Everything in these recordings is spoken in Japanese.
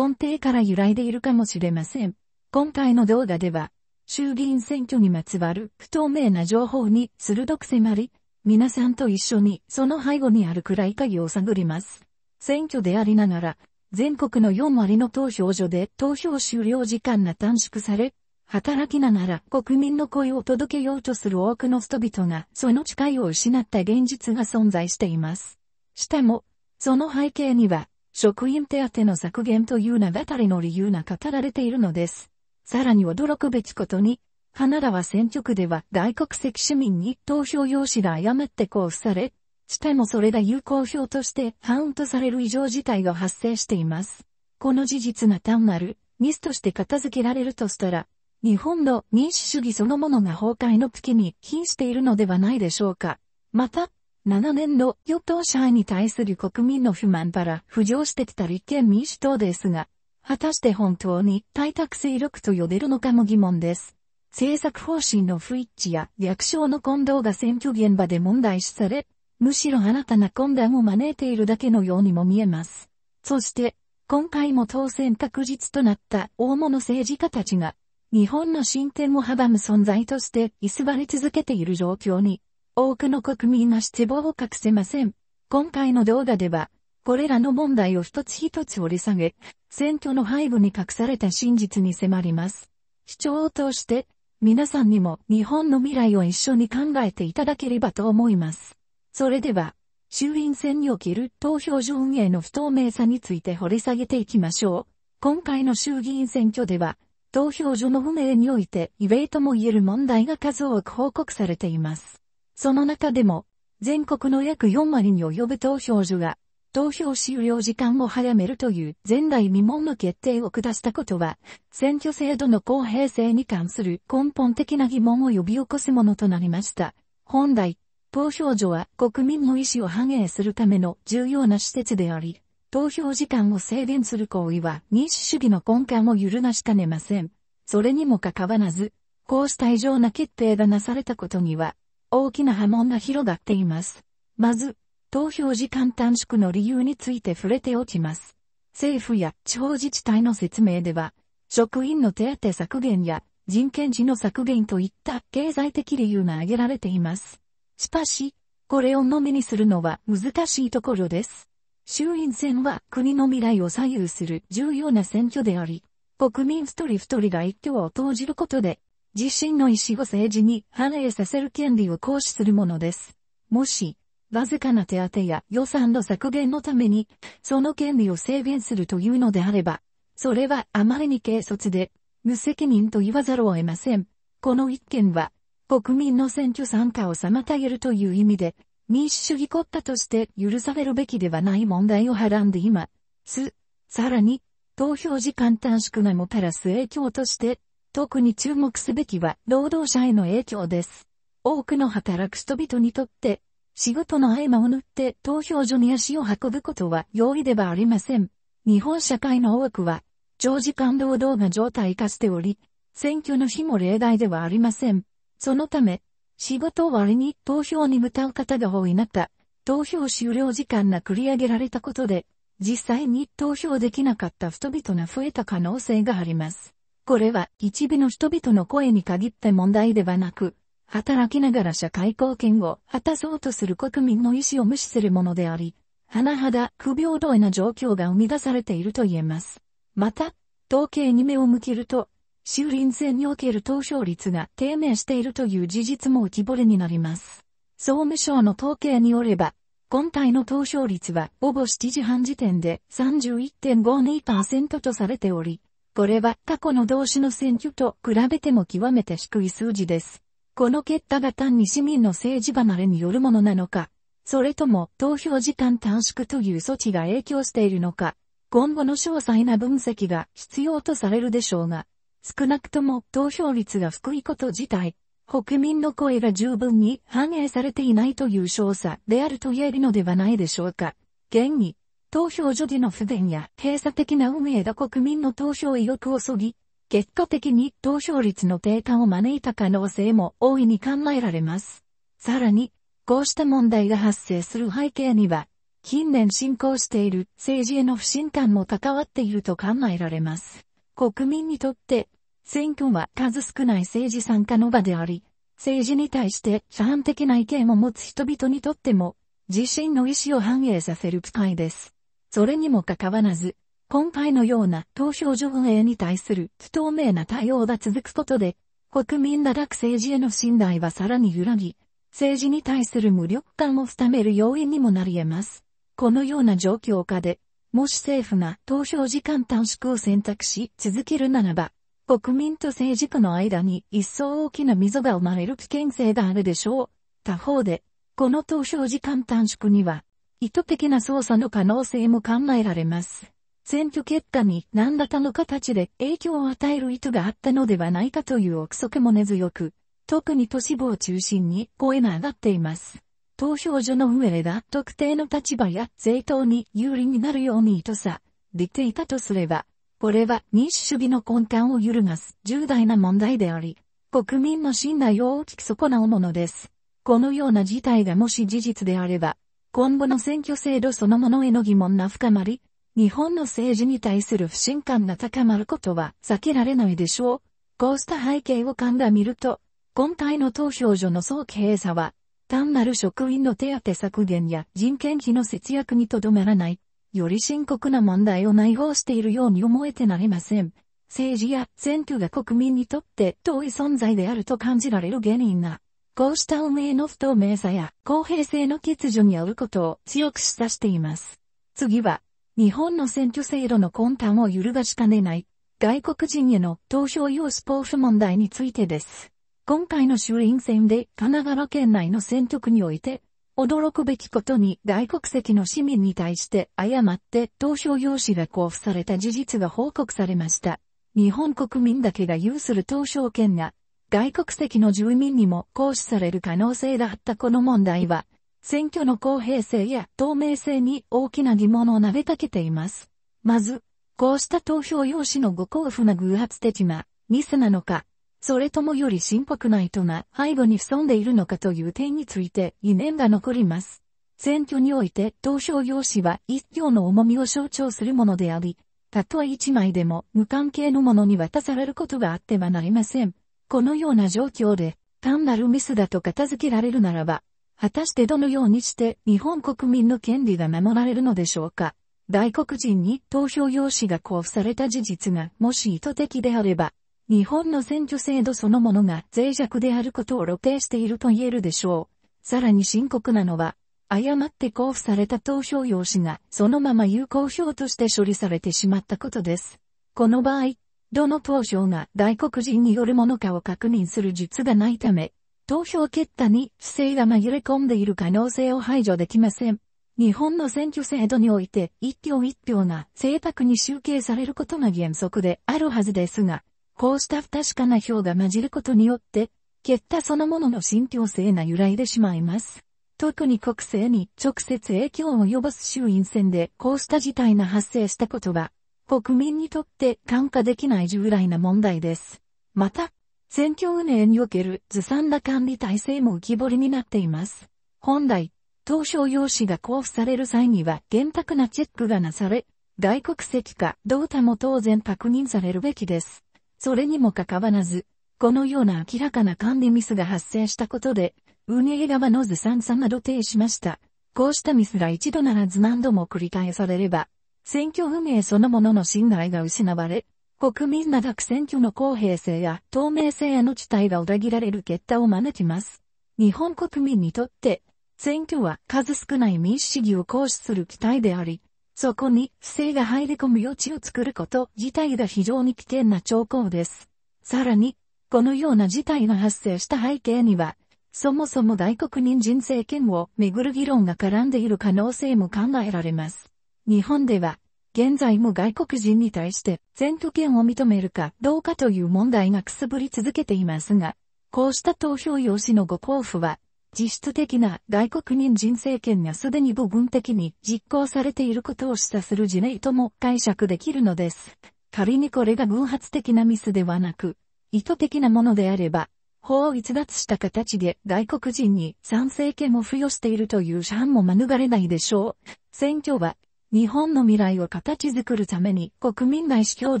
根底から揺らいでいるかもしれません。今回の動画では、衆議院選挙にまつわる不透明な情報に鋭く迫り、皆さんと一緒にその背後にある暗い鍵を探ります。選挙でありながら、全国の4割の投票所で投票終了時間が短縮され、働きながら国民の声を届けようとする多くの人々がその誓いを失った現実が存在しています。しかも、その背景には職員手当の削減という名ばかりの理由が語られているのです。さらに驚くべきことに、花ダは選挙区では外国籍市民に投票用紙が誤って交付され、してもそれが有効票としてカウントされる異常事態が発生しています。この事実が単なるミスとして片付けられるとしたら、日本の民主主義そのものが崩壊の危機に瀕しているのではないでしょうか。また、7年の与党者に対する国民の不満から浮上してきた立憲民主党ですが、果たして本当に対策勢力と呼べるのかも疑問です。政策方針の不一致や略称の混同が選挙現場で問題視され、むしろ新たな混乱を招いているだけのようにも見えます。そして、今回も当選確実となった大物政治家たちが、日本の進展を阻む存在として居座り続けている状況に多くの国民が失望を隠せません。今回の動画では、これらの問題を一つ一つ掘り下げ、選挙の背後に隠された真実に迫ります。主張を通して、皆さんにも日本の未来を一緒に考えていただければと思います。それでは、衆院選における投票所運営の不透明さについて掘り下げていきましょう。今回の衆議院選挙では、投票所の運営において、異例とも言える問題が数多く報告されています。その中でも、全国の約4割に及ぶ投票所が、投票終了時間を早めるという前代未聞の決定を下したことは、選挙制度の公平性に関する根本的な疑問を呼び起こすものとなりました。本来、投票所は国民の意思を反映するための重要な施設であり、投票時間を制限する行為は民主主義の根幹を揺るがしかねません。それにもかかわらず、こうした異常な決定がなされたことには、大きな波紋が広がっています。まず、投票時間短縮の理由について触れておきます。政府や地方自治体の説明では、職員の手当削減や人権時の削減といった経済的理由が挙げられています。しかし、これをのみにするのは難しいところです。衆院選は国の未来を左右する重要な選挙であり、国民一人一人が一挙を投じることで自身の意思を政治に反映させる権利を行使するものです。もし、わずかな手当や予算の削減のために、その権利を制限するというのであれば、それはあまりに軽率で、無責任と言わざるを得ません。この一件は、国民の選挙参加を妨げるという意味で、民主主義国家として許されるべきではない問題をはらんでいます。さらに、投票時間短縮がもたらす影響として、特に注目すべきは労働者への影響です。多くの働く人々にとって、仕事の合間を縫って投票所に足を運ぶことは容易ではありません。日本社会の多くは、長時間労働が状態化しており、選挙の日も例題ではありません。そのため、仕事終わりに投票に向かう方が多い中、投票終了時間が繰り上げられたことで、実際に投票できなかった人々が増えた可能性があります。これは一部の人々の声に限った問題ではなく、働きながら社会貢献を果たそうとする国民の意思を無視するものであり、甚だ不平等な状況が生み出されていると言えます。また、統計に目を向けると、衆林選における投票率が低迷しているという事実も浮き彫りになります。総務省の統計によれば、今回の投票率は午後7時半時点で31.52%とされており、これは過去の同種の選挙と比べても極めて低い数字です。この結果が単に市民の政治離れによるものなのか、それとも投票時間短縮という措置が影響しているのか、今後の詳細な分析が必要とされるでしょうが、少なくとも投票率が低いこと自体、国民の声が十分に反映されていないという少佐であると言えるのではないでしょうか。現に投票所での不便や閉鎖的な運営が国民の投票意欲をそぎ、結果的に投票率の低下を招いた可能性も大いに考えられます。さらに、こうした問題が発生する背景には、近年進行している政治への不信感も関わっていると考えられます。国民にとって、選挙は数少ない政治参加の場であり、政治に対して批判的な意見を持つ人々にとっても、自身の意思を反映させる機会です。それにもかかわらず、今回のような投票所運営に対する不透明な対応が続くことで、国民ら落政治への信頼はさらに揺らぎ、政治に対する無力感を深める要因にもなり得ます。このような状況下で、もし政府が投票時間短縮を選択し続けるならば、国民と政治家の間に一層大きな溝が生まれる危険性があるでしょう。他方で、この投票時間短縮には意図的な操作の可能性も考えられます。選挙結果に何らかの形で影響を与える意図があったのではないかという憶測も根強く、特に都市部を中心に声が上がっています。投票所の上で特定の立場や政党に有利になるように意図さ、できていたとすれば、これは民主主義の根幹を揺るがす重大な問題であり、国民の信頼を大きく損なうものです。このような事態がもし事実であれば、今後の選挙制度そのものへの疑問が深まり、日本の政治に対する不信感が高まることは避けられないでしょう。こうした背景を鑑みると、今回の投票所の早期閉鎖は、単なる職員の手当削減や人件費の節約にとどまらない、より深刻な問題を内包しているように思えてなりません。政治や選挙が国民にとって遠い存在であると感じられる原因が、こうした運営の不透明さや公平性の欠如にあうことを強く示唆しています。次は、日本の選挙制度の根幹を揺るがしかねない、外国人への投票用スポーツ問題についてです。今回の衆院選で神奈川県内の選挙区において、驚くべきことに外国籍の市民に対して誤って投票用紙が交付された事実が報告されました。日本国民だけが有する投票権が外国籍の住民にも行使される可能性だったこの問題は、選挙の公平性や透明性に大きな疑問を投げかけています。まず、こうした投票用紙のご幸福な偶発的なミスなのか、それともより深刻な意図が背後に潜んでいるのかという点について疑念が残ります。選挙において投票用紙は一票の重みを象徴するものであり、たとえ一枚でも無関係のものに渡されることがあってはなりません。このような状況で、単なるミスだと片付けられるならば、果たしてどのようにして日本国民の権利が守られるのでしょうか。外国人に投票用紙が交付された事実がもし意図的であれば、日本の選挙制度そのものが脆弱であることを露呈していると言えるでしょう。さらに深刻なのは、誤って交付された投票用紙がそのまま有効票として処理されてしまったことです。この場合、どの投票が外国人によるものかを確認する術がないため、投票結果に不正が紛れ込んでいる可能性を排除できません。日本の選挙制度において一票一票が正確に集計されることが原則であるはずですが、こうした不確かな票が混じることによって、結果そのものの信憑性が揺らいでしまいます。特に国政に直接影響を及ぼす衆院選でこうした事態が発生したことは、国民にとって感化できない従来な問題です。また、選挙運営におけるずさんな管理体制も浮き彫りになっています。本来、投票用紙が交付される際には厳格なチェックがなされ、外国籍かどうかも当然確認されるべきです。それにもかかわらず、このような明らかな管理ミスが発生したことで、運営側のずさんさなど呈しました。こうしたミスが一度ならず何度も繰り返されれば、選挙運営そのものの信頼が失われ、国民なく選挙の公平性や透明性への期待が裏切られる結果を招きます。日本国民にとって、選挙は数少ない民主主義を行使する期待であり、そこに不正が入り込む余地を作ること自体が非常に危険な兆候です。さらに、このような事態が発生した背景には、そもそも大国人人政権をめぐる議論が絡んでいる可能性も考えられます。日本では、現在も外国人に対して選挙権を認めるかどうかという問題がくすぶり続けていますが、こうした投票用紙のご交付は、実質的な外国人人政権がすでに部分的に実行されていることを示唆する事例とも解釈できるのです。仮にこれが偶発的なミスではなく、意図的なものであれば、法を逸脱した形で外国人に参政権を付与しているという批判も免れないでしょう。選挙は日本の未来を形作るために国民が意表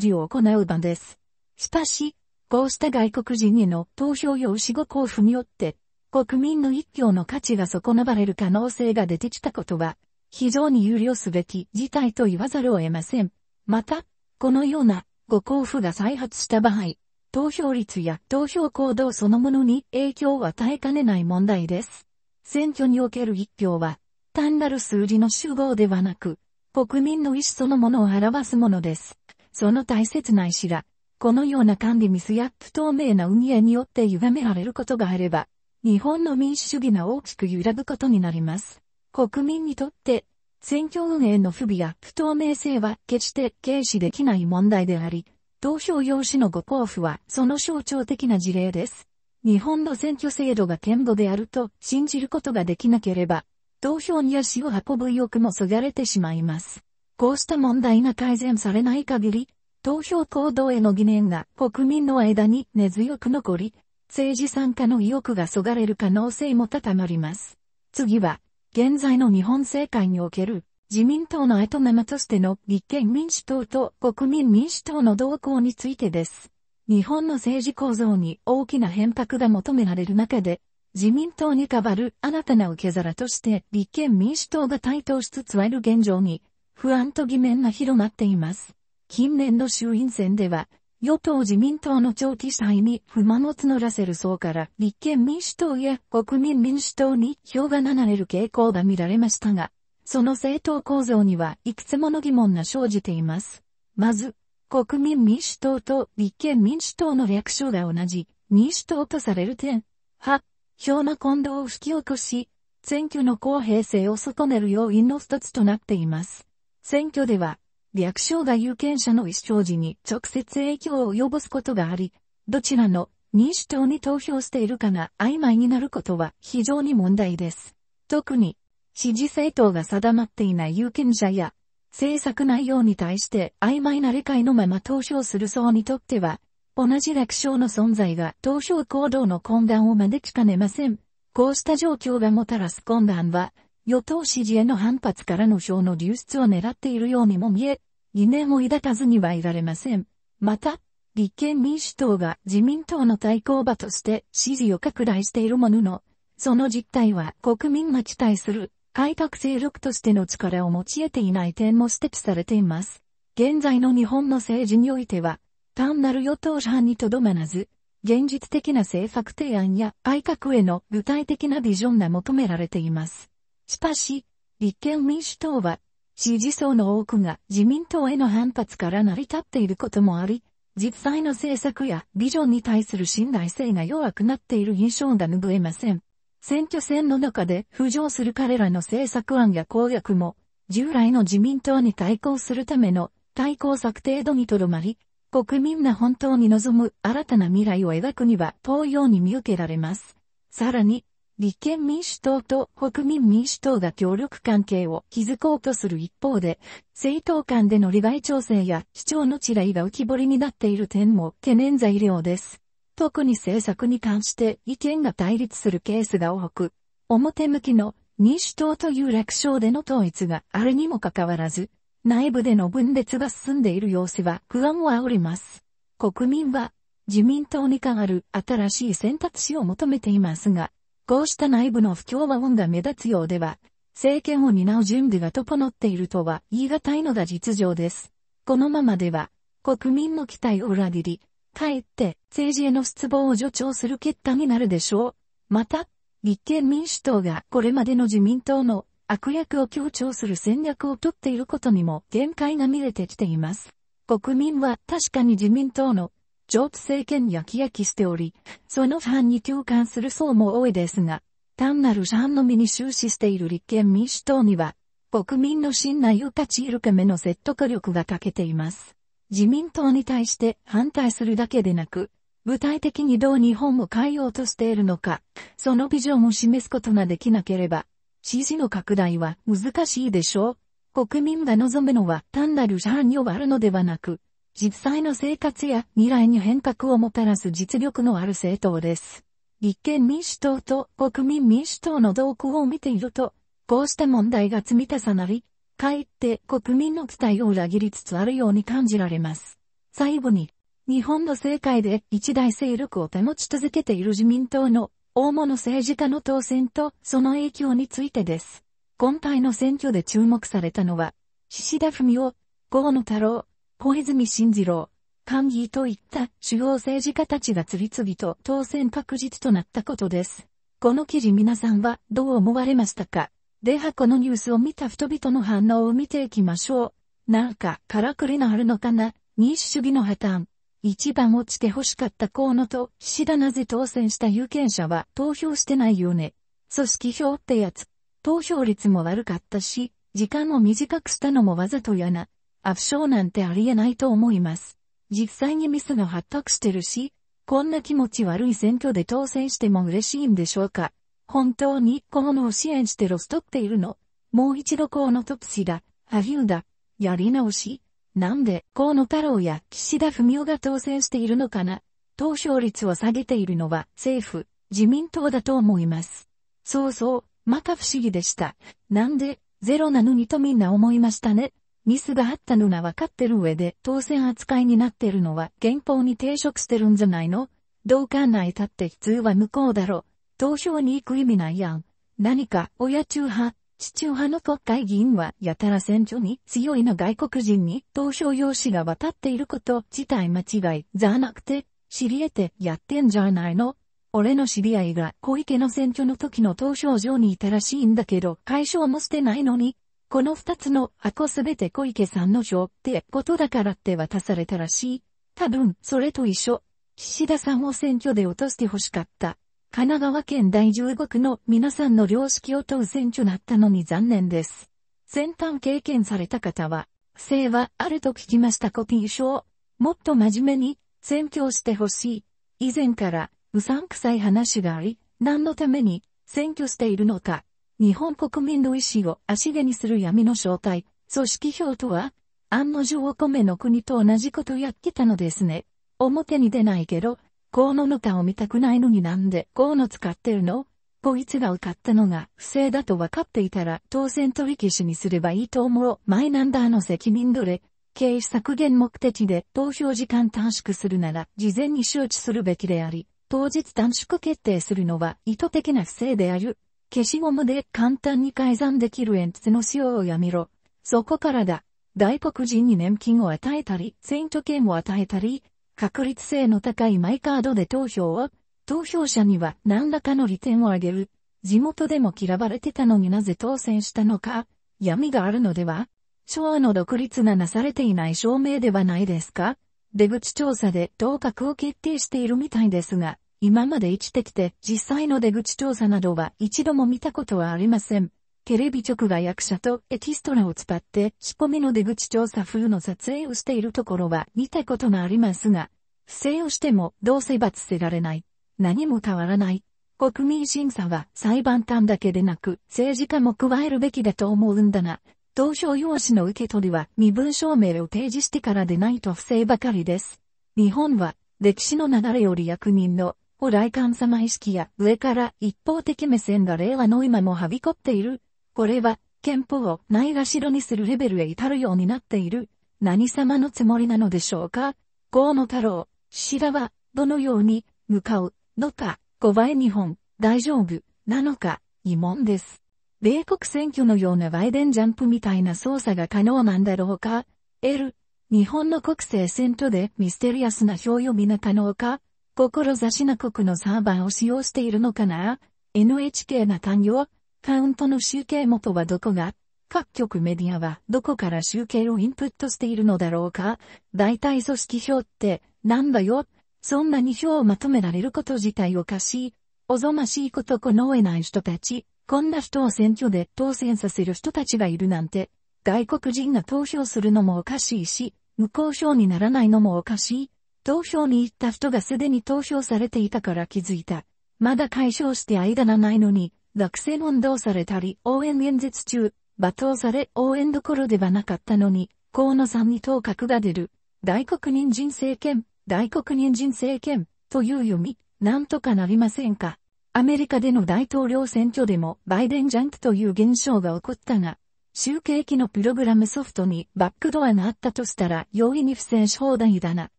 示を行う場です。しかし、こうした外国人への投票用紙語交付によって、国民の一票の価値が損なわれる可能性が出てきたことは、非常に憂慮すべき事態と言わざるを得ません。また、このようなご交付が再発した場合、投票率や投票行動そのものに影響を与えかねない問題です。選挙における一票は、単なる数字の集合ではなく、国民の意思そのものを表すものです。その大切な意思が、このような管理ミスや不透明な運営によって歪められることがあれば、日本の民主主義が大きく揺らぐことになります。国民にとって、選挙運営の不備や不透明性は決して軽視できない問題であり、投票用紙のご交付はその象徴的な事例です。日本の選挙制度が堅固であると信じることができなければ、投票に足を運ぶ意欲もそがれてしまいます。こうした問題が改善されない限り、投票行動への疑念が国民の間に根強く残り、政治参加の意欲がそがれる可能性も高まります。次は、現在の日本政界における自民党の後マとしての立憲民主党と国民民主党の動向についてです。日本の政治構造に大きな変革が求められる中で、自民党に代わる新たな受け皿として立憲民主党が台頭しつつある現状に、不安と疑念が広まっています。近年の衆院選では、与党自民党の長期債に不満を募らせる層から立憲民主党や国民民主党に票が流れる傾向が見られましたが、その政党構造にはいくつもの疑問が生じています。まず、国民民主党と立憲民主党の略称が同じ、民主党とされる点、派票の混同を引き起こし、選挙の公平性を損ねる要因の一つとなっています。選挙では、略称が有権者の意思表示に直接影響を及ぼすことがあり、どちらの民主党に投票しているかが曖昧になることは非常に問題です。特に、支持政党が定まっていない有権者や、政策内容に対して曖昧な理解のまま投票する層にとっては、同じ楽勝の存在が投票行動の混乱を招きかねません。こうした状況がもたらす混乱は、与党支持への反発からの票の流出を狙っているようにも見え、疑念を抱かずにはいられません。また、立憲民主党が自民党の対抗馬として支持を拡大しているものの、その実態は国民が期待する改革勢力としての力を持ち得ていない点も指摘されています。現在の日本の政治においては、単なる与党派にとどまらず、現実的な政策提案や改革への具体的なビジョンが求められています。しかし、立憲民主党は、支持層の多くが自民党への反発から成り立っていることもあり、実際の政策やビジョンに対する信頼性が弱くなっている印象が拭えません。選挙戦の中で浮上する彼らの政策案や公約も、従来の自民党に対抗するための対抗策程度にとどまり、国民が本当に望む新たな未来を描くには東洋に見受けられます。さらに、立憲民主党と国民民主党が協力関係を築こうとする一方で、政党間での利害調整や市長の違いが浮き彫りになっている点も懸念材料です。特に政策に関して意見が対立するケースが多く、表向きの民主党という楽勝での統一があるにもかかわらず、内部での分裂が進んでいる様子は不安を煽ります。国民は自民党に代わる新しい選択肢を求めていますが、こうした内部の不協和音が目立つようでは、政権を担う準備が整っているとは言い難いのが実情です。このままでは、国民の期待を裏切り、かえって政治への失望を助長する結果になるでしょう。また、立憲民主党がこれまでの自民党の悪役を強調する戦略をとっていることにも限界が見れてきています。国民は確かに自民党の上津政権にきやきしており、その批判に共感する層も多いですが、単なる批判のみに終始している立憲民主党には、国民の信頼を勝ち得るための説得力が欠けています。自民党に対して反対するだけでなく、具体的にどう日本を変えようとしているのか、そのビジョンを示すことができなければ、支持の拡大は難しいでしょう。国民が望むのは単なる批判に終るのではなく、実際の生活や未来に変革をもたらす実力のある政党です。立憲民主党と国民民主党の動向を見ていると、こうした問題が積み重なり、かえって国民の期待を裏切りつつあるように感じられます。最後に、日本の政界で一大勢力を保ち続けている自民党の大物政治家の当選とその影響についてです。今回の選挙で注目されたのは、岸田文雄、河野太郎、小泉進次郎、官議といった主要政治家たちが次々と当選確実となったことです。この記事皆さんはどう思われましたかではこのニュースを見た人々の反応を見ていきましょう。なんかからくりのあるのかな民主主義の破綻。一番落ちて欲しかった河野と岸田なぜ当選した有権者は投票してないよね。組織票ってやつ。投票率も悪かったし、時間を短くしたのもわざとやな。アフショなんてありえないと思います。実際にミスが発覚してるし、こんな気持ち悪い選挙で当選しても嬉しいんでしょうか。本当に河野を支援してロストっているの。もう一度河野とプシだ、ア田、だ、やり直し。なんで河野太郎や岸田文雄が当選しているのかな投票率を下げているのは政府、自民党だと思います。そうそう、また不思議でした。なんで、ゼロなのにとみんな思いましたね。ミスがあったのな分かってる上で当選扱いになってるのは憲法に抵触してるんじゃないの同考内立って普通は無効だろ。投票に行く意味ないやん。何か親中派、父親の国会議員はやたら選挙に強いな外国人に投票用紙が渡っていること自体間違いじゃなくて、知り得てやってんじゃないの俺の知り合いが小池の選挙の時の投票所にいたらしいんだけど解消もしてないのに、この二つの箱すべて小池さんの票ってことだからって渡されたらしい。多分それと一緒。岸田さんを選挙で落として欲しかった。神奈川県第15区の皆さんの良識を問う選挙だったのに残念です。先端経験された方は、性はあると聞きましたコピー賞。もっと真面目に、選挙をしてほしい。以前から、うさんくさい話があり、何のために、選挙しているのか。日本国民の意思を足毛にする闇の正体、組織票とは、案の定お米の国と同じことやってたのですね。表に出ないけど、こうのぬかを見たくないのになんでこうの使ってるのこいつが受かったのが不正だと分かっていたら当選取り消しにすればいいと思う。マイナンバーの責任どれ経費削減目的で投票時間短縮するなら事前に周知するべきであり、当日短縮決定するのは意図的な不正である。消しゴムで簡単に改ざんできる鉛筆の使用をやめろ。そこからだ。外国人に年金を与えたり、選挙権を与えたり、確率性の高いマイカードで投票を、投票者には何らかの利点をあげる。地元でも嫌われてたのになぜ当選したのか、闇があるのでは昭和の独立がなされていない証明ではないですか出口調査で当格を決定しているみたいですが、今まで生きてきて実際の出口調査などは一度も見たことはありません。テレビ局が役者とエキストラを使って仕込みの出口調査風の撮影をしているところは見たことがありますが、不正をしてもどうせ罰せられない。何も変わらない。国民審査は裁判官だけでなく政治家も加えるべきだと思うんだが、投票用紙の受け取りは身分証明を提示してからでないと不正ばかりです。日本は歴史の流れより役人のお来官様意識や上から一方的目線が令和の今もはびこっているこれは、憲法をないがしろにするレベルへ至るようになっている。何様のつもりなのでしょうか河野太郎、白は、どのように、向かう、のか、5倍日本、大丈夫、なのか、疑問です。米国選挙のようなバイデンジャンプみたいな操作が可能なんだろうか ?L、日本の国政選挙でミステリアスな票読みな可能か志な国のサーバーを使用しているのかな ?NHK な単語カウントの集計元はどこが各局メディアはどこから集計をインプットしているのだろうか大体組織票ってなんだよそんなに票をまとめられること自体おかしい。おぞましいことこの上ない人たち。こんな人を選挙で当選させる人たちがいるなんて。外国人が投票するのもおかしいし、無効票にならないのもおかしい。投票に行った人がすでに投票されていたから気づいた。まだ解消して間がないのに、学生問答されたり、応援演説中、罵倒され応援どころではなかったのに、河野さんに頭角が出る、大黒人人政権、大黒人人政権、という読み、なんとかなりませんか。アメリカでの大統領選挙でもバイデンジャンクという現象が起こったが、集計機のプログラムソフトにバックドアがあったとしたら容易に不正し放題だな。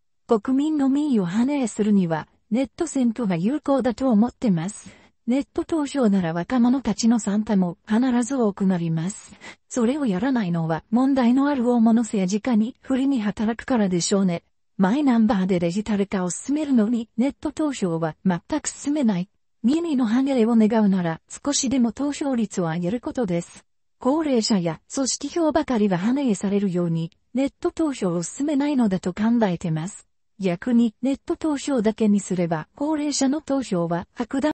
国民の民意を反映するには、ネット選挙が有効だと思ってます。ネット投票なら若者たちの参加も必ず多くなります。それをやらないのは問題のある大物政治家に不利に働くからでしょうね。マイナンバーでデジタル化を進めるのにネット投票は全く進めない。耳の反映を願うなら少しでも投票率を上げることです。高齢者や組織票ばかりは反映されるようにネット投票を進めないのだと考えてます。逆にネット投票だけにすれば高齢者の投票は白弾